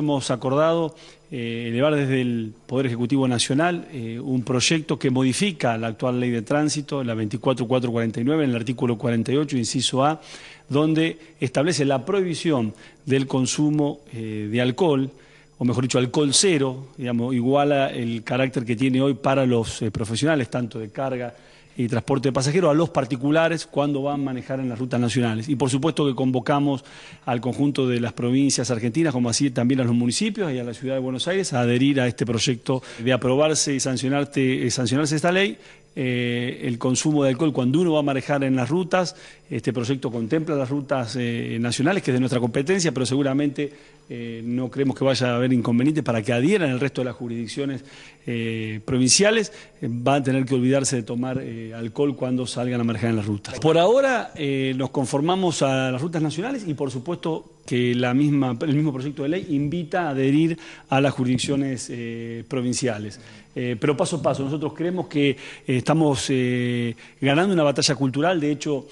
Hemos acordado eh, elevar desde el Poder Ejecutivo Nacional eh, un proyecto que modifica la actual ley de tránsito, la 24449, en el artículo 48, inciso A, donde establece la prohibición del consumo eh, de alcohol o mejor dicho, alcohol cero, digamos, iguala el carácter que tiene hoy para los profesionales, tanto de carga y transporte de pasajeros a los particulares cuando van a manejar en las rutas nacionales. Y por supuesto que convocamos al conjunto de las provincias argentinas, como así también a los municipios y a la ciudad de Buenos Aires, a adherir a este proyecto de aprobarse y sancionarte, eh, sancionarse esta ley. Eh, el consumo de alcohol cuando uno va a manejar en las rutas. Este proyecto contempla las rutas eh, nacionales, que es de nuestra competencia, pero seguramente no creemos que vaya a haber inconvenientes para que adhieran el resto de las jurisdicciones provinciales. van a tener que olvidarse de tomar alcohol cuando salgan a manejar en las rutas. Por ahora eh, nos conformamos a las rutas nacionales y por supuesto que la misma, el mismo proyecto de ley invita a adherir a las jurisdicciones eh, provinciales. Eh, pero paso a paso, nosotros creemos que estamos ganando una batalla cultural, de hecho,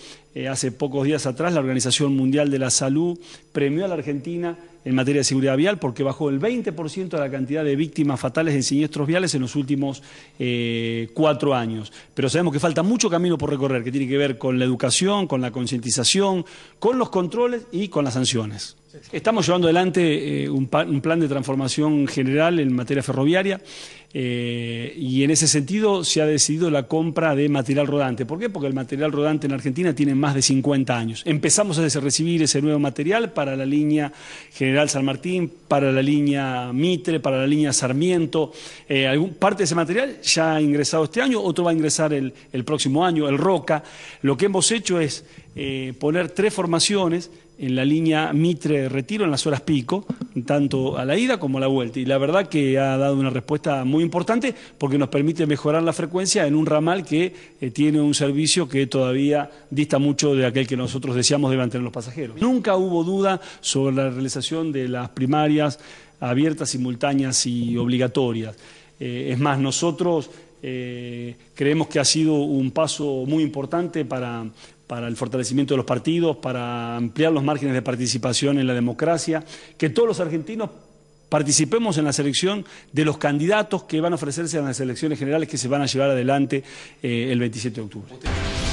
hace pocos días atrás la Organización Mundial de la Salud premió a la Argentina en materia de seguridad vial porque bajó el 20% de la cantidad de víctimas fatales en siniestros viales en los últimos eh, cuatro años. Pero sabemos que falta mucho camino por recorrer, que tiene que ver con la educación, con la concientización, con los controles y con las sanciones. Estamos llevando adelante eh, un plan de transformación general en materia ferroviaria. Eh, y en ese sentido se ha decidido la compra de material rodante. ¿Por qué? Porque el material rodante en Argentina tiene más de 50 años. Empezamos a recibir ese nuevo material para la línea General San Martín, para la línea Mitre, para la línea Sarmiento. Eh, algún, parte de ese material ya ha ingresado este año, otro va a ingresar el, próximo año, el Roca. Lo que hemos hecho es eh, poner tres formaciones en la línea Mitre Retiro en las horas pico, tanto a la ida como a la vuelta. Y la verdad que ha dado una respuesta muy importante porque nos permite mejorar la frecuencia en un ramal que eh, tiene un servicio que todavía dista mucho de aquel que nosotros deseamos de mantener los pasajeros. Nunca hubo duda sobre la realización de las primarias abiertas, simultáneas y obligatorias. Eh, es más, nosotros eh, creemos que ha sido un paso muy importante para, para el fortalecimiento de los partidos, para ampliar los márgenes de participación en la democracia, que todos los argentinos participemos en la selección de los candidatos que van a ofrecerse en las elecciones generales que se van a llevar adelante eh, el 27 de octubre.